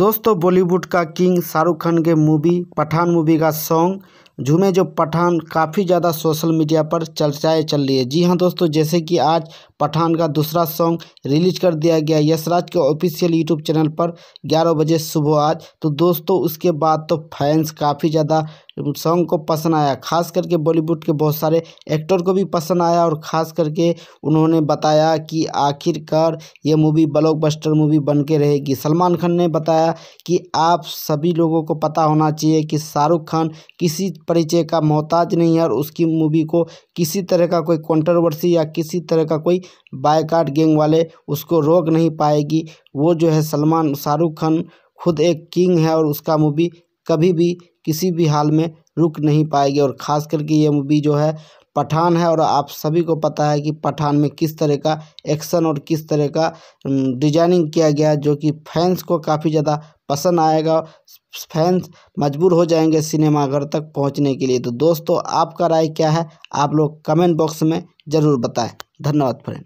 दोस्तों बॉलीवुड का किंग शाहरुख खान के मूवी पठान मूवी का सॉन्ग झूमे जो पठान काफ़ी ज़्यादा सोशल मीडिया पर चर्चाएं चल रही है जी हाँ दोस्तों जैसे कि आज पठान का दूसरा सॉन्ग रिलीज कर दिया गया यशराज के ऑफिशियल यूट्यूब चैनल पर 11 बजे सुबह आज तो दोस्तों उसके बाद तो फैंस काफ़ी ज़्यादा सॉन्ग को पसंद आया खास करके बॉलीवुड के बहुत सारे एक्टर को भी पसंद आया और खास करके उन्होंने बताया कि आखिरकार ये मूवी ब्लॉकबस्टर मूवी बन के रहेगी सलमान खान ने बताया कि आप सभी लोगों को पता होना चाहिए कि शाहरुख खान किसी परिचय का मोहताज नहीं है और उसकी मूवी को किसी तरह का कोई कॉन्ट्रोवर्सी या किसी तरह का कोई बायकाट गेंग वाले उसको रोक नहीं पाएगी वो जो है सलमान शाहरुख खान खुद एक किंग है और उसका मूवी कभी भी किसी भी हाल में रुक नहीं पाएगी और ख़ास करके ये मूवी जो है पठान है और आप सभी को पता है कि पठान में किस तरह का एक्शन और किस तरह का डिजाइनिंग किया गया जो कि फैंस को काफ़ी ज़्यादा पसंद आएगा फैंस मजबूर हो जाएंगे सिनेमाघर तक पहुंचने के लिए तो दोस्तों आपका राय क्या है आप लोग कमेंट बॉक्स में ज़रूर बताएं धन्यवाद फ्रेंड